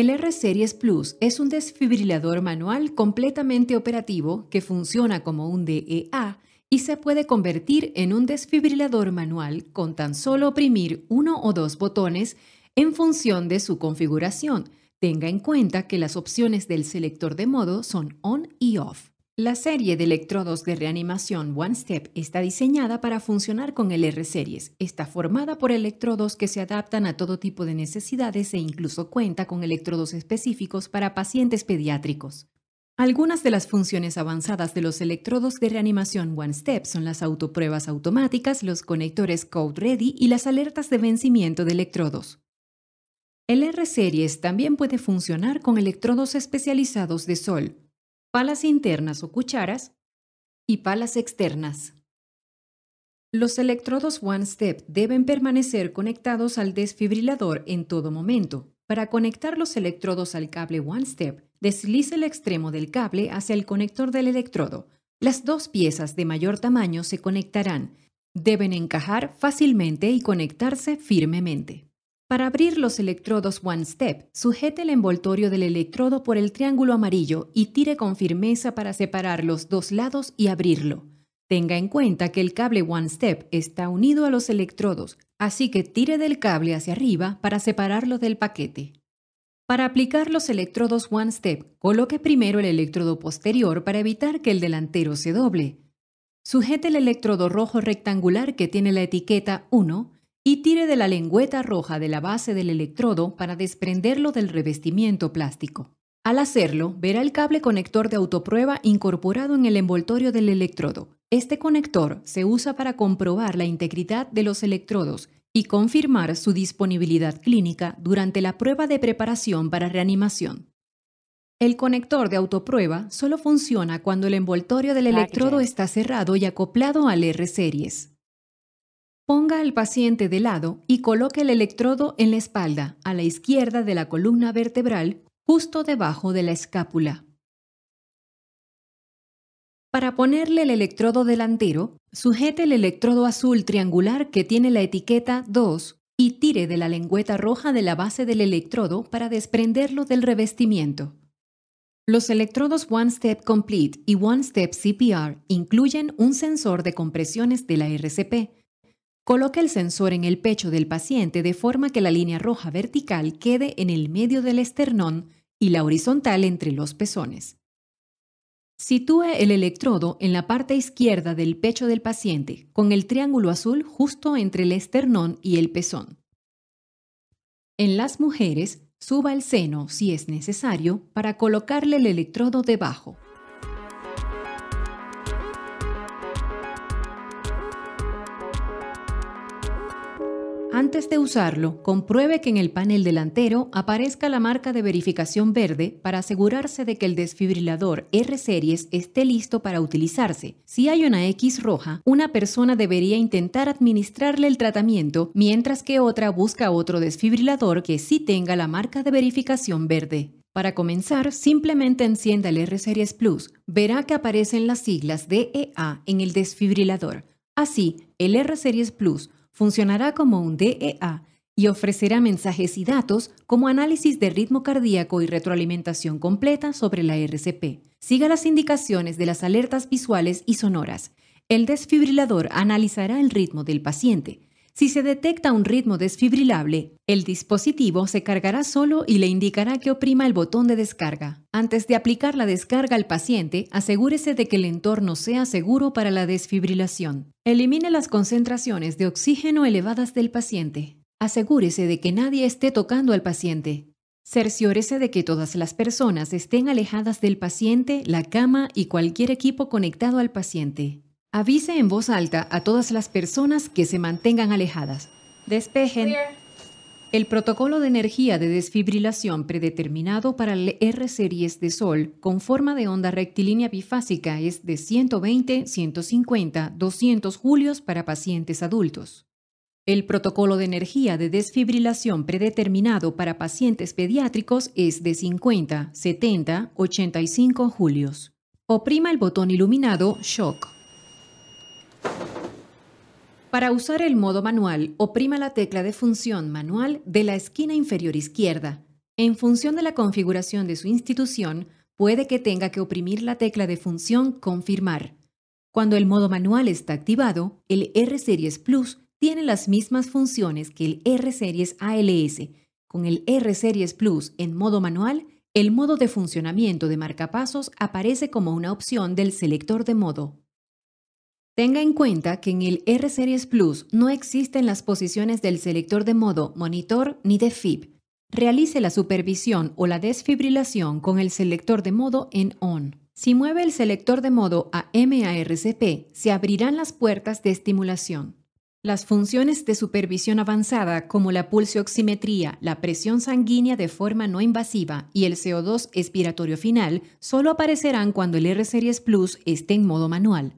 El R-Series Plus es un desfibrilador manual completamente operativo que funciona como un DEA y se puede convertir en un desfibrilador manual con tan solo oprimir uno o dos botones en función de su configuración. Tenga en cuenta que las opciones del selector de modo son on y off. La serie de electrodos de reanimación One Step está diseñada para funcionar con el R-Series. Está formada por electrodos que se adaptan a todo tipo de necesidades e incluso cuenta con electrodos específicos para pacientes pediátricos. Algunas de las funciones avanzadas de los electrodos de reanimación One Step son las autopruebas automáticas, los conectores Code Ready y las alertas de vencimiento de electrodos. El R-Series también puede funcionar con electrodos especializados de sol, palas internas o cucharas y palas externas. Los electrodos One Step deben permanecer conectados al desfibrilador en todo momento. Para conectar los electrodos al cable One Step, deslice el extremo del cable hacia el conector del electrodo. Las dos piezas de mayor tamaño se conectarán. Deben encajar fácilmente y conectarse firmemente. Para abrir los electrodos One Step, sujete el envoltorio del electrodo por el triángulo amarillo y tire con firmeza para separar los dos lados y abrirlo. Tenga en cuenta que el cable One Step está unido a los electrodos, así que tire del cable hacia arriba para separarlo del paquete. Para aplicar los electrodos One Step, coloque primero el electrodo posterior para evitar que el delantero se doble. Sujete el electrodo rojo rectangular que tiene la etiqueta 1 y tire de la lengüeta roja de la base del electrodo para desprenderlo del revestimiento plástico. Al hacerlo, verá el cable conector de autoprueba incorporado en el envoltorio del electrodo. Este conector se usa para comprobar la integridad de los electrodos y confirmar su disponibilidad clínica durante la prueba de preparación para reanimación. El conector de autoprueba solo funciona cuando el envoltorio del ah, electrodo está cerrado y acoplado al R-Series. Ponga al paciente de lado y coloque el electrodo en la espalda, a la izquierda de la columna vertebral, justo debajo de la escápula. Para ponerle el electrodo delantero, sujete el electrodo azul triangular que tiene la etiqueta 2 y tire de la lengüeta roja de la base del electrodo para desprenderlo del revestimiento. Los electrodos One Step Complete y One Step CPR incluyen un sensor de compresiones de la RCP Coloque el sensor en el pecho del paciente de forma que la línea roja vertical quede en el medio del esternón y la horizontal entre los pezones. Sitúe el electrodo en la parte izquierda del pecho del paciente, con el triángulo azul justo entre el esternón y el pezón. En las mujeres, suba el seno si es necesario para colocarle el electrodo debajo. Antes de usarlo, compruebe que en el panel delantero aparezca la marca de verificación verde para asegurarse de que el desfibrilador R-Series esté listo para utilizarse. Si hay una X roja, una persona debería intentar administrarle el tratamiento mientras que otra busca otro desfibrilador que sí tenga la marca de verificación verde. Para comenzar, simplemente encienda el R-Series Plus. Verá que aparecen las siglas DEA en el desfibrilador. Así, el R-Series Plus funcionará como un DEA y ofrecerá mensajes y datos como análisis de ritmo cardíaco y retroalimentación completa sobre la RCP. Siga las indicaciones de las alertas visuales y sonoras. El desfibrilador analizará el ritmo del paciente, si se detecta un ritmo desfibrilable, el dispositivo se cargará solo y le indicará que oprima el botón de descarga. Antes de aplicar la descarga al paciente, asegúrese de que el entorno sea seguro para la desfibrilación. Elimine las concentraciones de oxígeno elevadas del paciente. Asegúrese de que nadie esté tocando al paciente. Cerciórese de que todas las personas estén alejadas del paciente, la cama y cualquier equipo conectado al paciente. Avise en voz alta a todas las personas que se mantengan alejadas. Despejen. El protocolo de energía de desfibrilación predeterminado para el R series de Sol con forma de onda rectilínea bifásica es de 120, 150, 200 julios para pacientes adultos. El protocolo de energía de desfibrilación predeterminado para pacientes pediátricos es de 50, 70, 85 julios. Oprima el botón iluminado Shock. Para usar el modo manual, oprima la tecla de función manual de la esquina inferior izquierda. En función de la configuración de su institución, puede que tenga que oprimir la tecla de función confirmar. Cuando el modo manual está activado, el R-Series Plus tiene las mismas funciones que el R-Series ALS. Con el R-Series Plus en modo manual, el modo de funcionamiento de marcapasos aparece como una opción del selector de modo. Tenga en cuenta que en el R Series Plus no existen las posiciones del selector de modo monitor ni de FIB. Realice la supervisión o la desfibrilación con el selector de modo en ON. Si mueve el selector de modo a MARCP, se abrirán las puertas de estimulación. Las funciones de supervisión avanzada como la pulsioximetría, la presión sanguínea de forma no invasiva y el CO2 expiratorio final solo aparecerán cuando el R Series Plus esté en modo manual.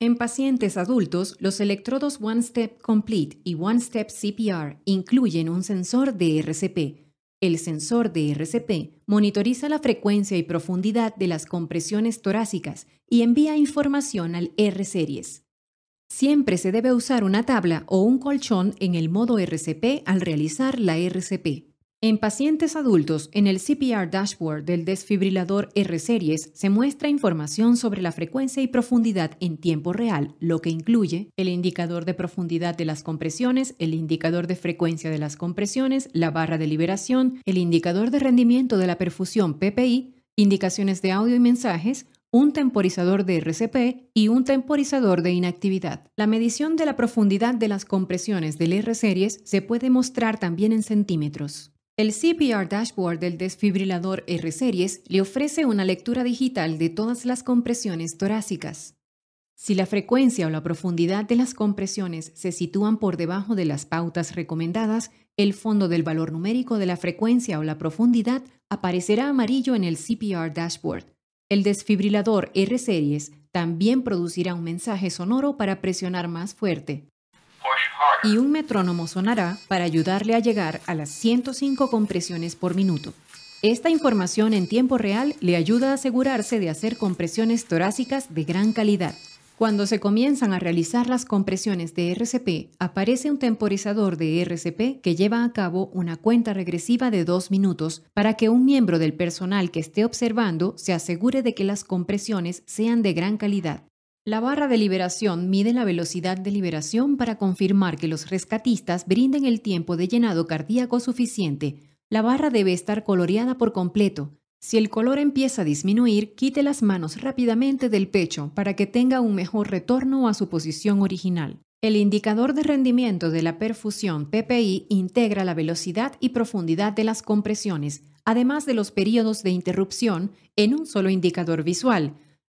En pacientes adultos, los electrodos One Step Complete y One Step CPR incluyen un sensor de RCP. El sensor de RCP monitoriza la frecuencia y profundidad de las compresiones torácicas y envía información al R-Series. Siempre se debe usar una tabla o un colchón en el modo RCP al realizar la RCP. En pacientes adultos, en el CPR Dashboard del desfibrilador R-Series se muestra información sobre la frecuencia y profundidad en tiempo real, lo que incluye el indicador de profundidad de las compresiones, el indicador de frecuencia de las compresiones, la barra de liberación, el indicador de rendimiento de la perfusión PPI, indicaciones de audio y mensajes, un temporizador de RCP y un temporizador de inactividad. La medición de la profundidad de las compresiones del R-Series se puede mostrar también en centímetros. El CPR Dashboard del desfibrilador R-Series le ofrece una lectura digital de todas las compresiones torácicas. Si la frecuencia o la profundidad de las compresiones se sitúan por debajo de las pautas recomendadas, el fondo del valor numérico de la frecuencia o la profundidad aparecerá amarillo en el CPR Dashboard. El desfibrilador R-Series también producirá un mensaje sonoro para presionar más fuerte y un metrónomo sonará para ayudarle a llegar a las 105 compresiones por minuto. Esta información en tiempo real le ayuda a asegurarse de hacer compresiones torácicas de gran calidad. Cuando se comienzan a realizar las compresiones de RCP, aparece un temporizador de RCP que lleva a cabo una cuenta regresiva de dos minutos para que un miembro del personal que esté observando se asegure de que las compresiones sean de gran calidad. La barra de liberación mide la velocidad de liberación para confirmar que los rescatistas brinden el tiempo de llenado cardíaco suficiente. La barra debe estar coloreada por completo. Si el color empieza a disminuir, quite las manos rápidamente del pecho para que tenga un mejor retorno a su posición original. El indicador de rendimiento de la perfusión PPI integra la velocidad y profundidad de las compresiones, además de los periodos de interrupción, en un solo indicador visual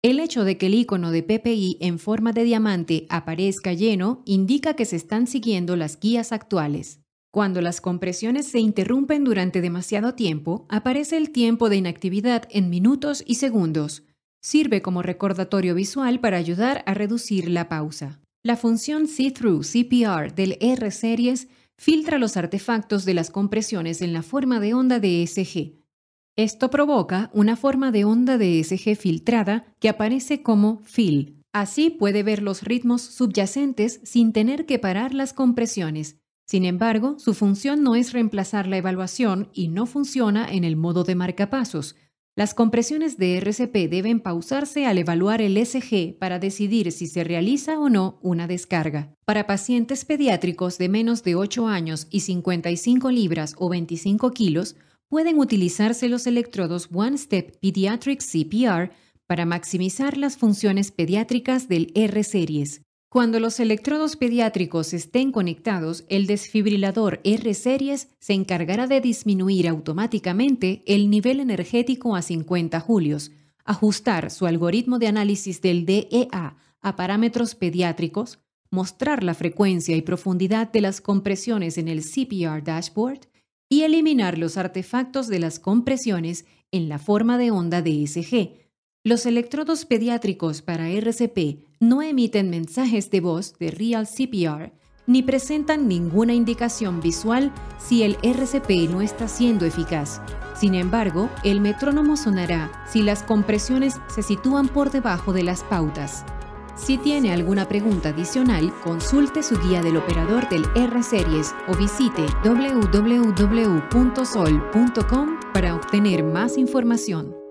el hecho de que el icono de PPI en forma de diamante aparezca lleno indica que se están siguiendo las guías actuales. Cuando las compresiones se interrumpen durante demasiado tiempo, aparece el tiempo de inactividad en minutos y segundos. Sirve como recordatorio visual para ayudar a reducir la pausa. La función See-Through CPR del R-Series filtra los artefactos de las compresiones en la forma de onda de SG. Esto provoca una forma de onda de SG filtrada que aparece como FIL. Así puede ver los ritmos subyacentes sin tener que parar las compresiones. Sin embargo, su función no es reemplazar la evaluación y no funciona en el modo de marcapasos. Las compresiones de RCP deben pausarse al evaluar el SG para decidir si se realiza o no una descarga. Para pacientes pediátricos de menos de 8 años y 55 libras o 25 kilos, pueden utilizarse los electrodos One Step Pediatric CPR para maximizar las funciones pediátricas del R-Series. Cuando los electrodos pediátricos estén conectados, el desfibrilador R-Series se encargará de disminuir automáticamente el nivel energético a 50 julios, ajustar su algoritmo de análisis del DEA a parámetros pediátricos, mostrar la frecuencia y profundidad de las compresiones en el CPR dashboard, y eliminar los artefactos de las compresiones en la forma de onda DSG. Los electrodos pediátricos para RCP no emiten mensajes de voz de Real CPR ni presentan ninguna indicación visual si el RCP no está siendo eficaz. Sin embargo, el metrónomo sonará si las compresiones se sitúan por debajo de las pautas. Si tiene alguna pregunta adicional, consulte su guía del operador del R-Series o visite www.sol.com para obtener más información.